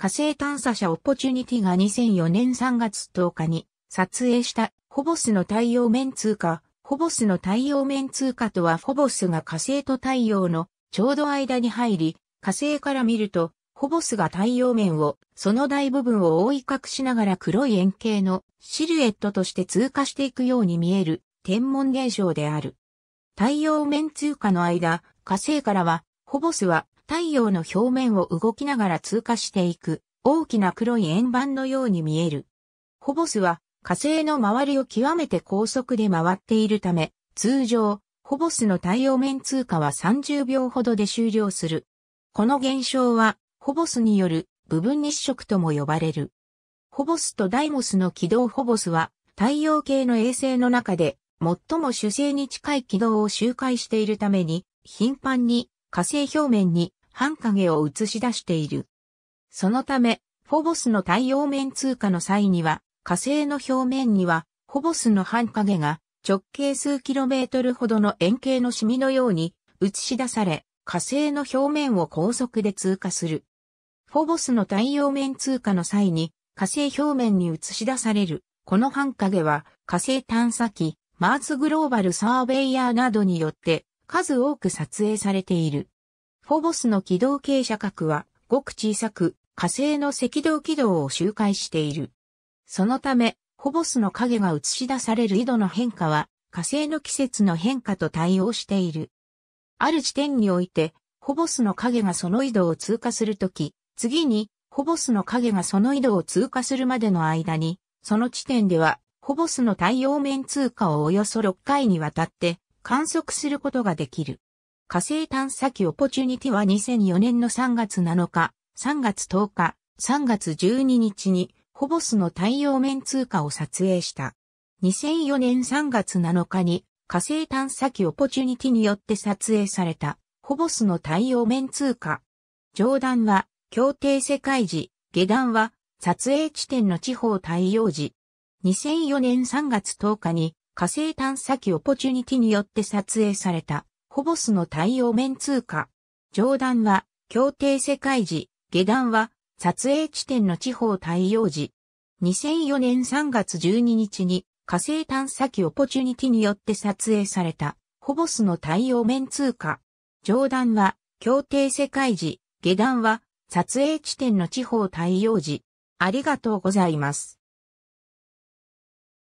火星探査車オポチュニティが2004年3月10日に撮影したホボスの太陽面通過。ホボスの太陽面通過とはホボスが火星と太陽のちょうど間に入り、火星から見ると、ホボスが太陽面を、その大部分を覆い隠しながら黒い円形のシルエットとして通過していくように見える天文現象である。太陽面通過の間、火星からは、ホボスは太陽の表面を動きながら通過していく、大きな黒い円盤のように見える。ホボスは火星の周りを極めて高速で回っているため、通常、ホボスの太陽面通過は30秒ほどで終了する。この現象は、ホボスによる部分日食とも呼ばれる。ホボスとダイモスの軌道ホボスは、太陽系の衛星の中で、最も主星に近い軌道を周回しているために、頻繁に火星表面に半影を映し出している。そのため、フォボスの太陽面通過の際には、火星の表面には、フォボスの半影が直径数キロメートルほどの円形のシミのように映し出され、火星の表面を高速で通過する。フォボスの太陽面通過の際に火星表面に映し出される。この半影は火星探査機、マーズグローバルサーベイヤーなどによって数多く撮影されている。フォボスの軌道傾斜角はごく小さく火星の赤道軌道を周回している。そのため、フォボスの影が映し出される緯度の変化は火星の季節の変化と対応している。ある地点において、フォボスの影がその緯度を通過するとき、次に、フォボスの影がその緯度を通過するまでの間に、その地点では、フォボスの太陽面通過をおよそ6回にわたって観測することができる。火星探査機オポチュニティは2004年の3月7日、3月10日、3月12日にホボスの太陽面通過を撮影した。2004年3月7日に火星探査機オポチュニティによって撮影されたホボスの太陽面通過。上段は協定世界時、下段は撮影地点の地方太陽時。2004年3月10日に火星探査機オポチュニティによって撮影されたホボスの対応面通過。上段は、協定世界時、下段は、撮影地点の地方対応時。2004年3月12日に、火星探査機オポチュニティによって撮影された、ホボスの対応面通過。上段は、協定世界時、下段は、撮影地点の地方対応時。ありがとうございます。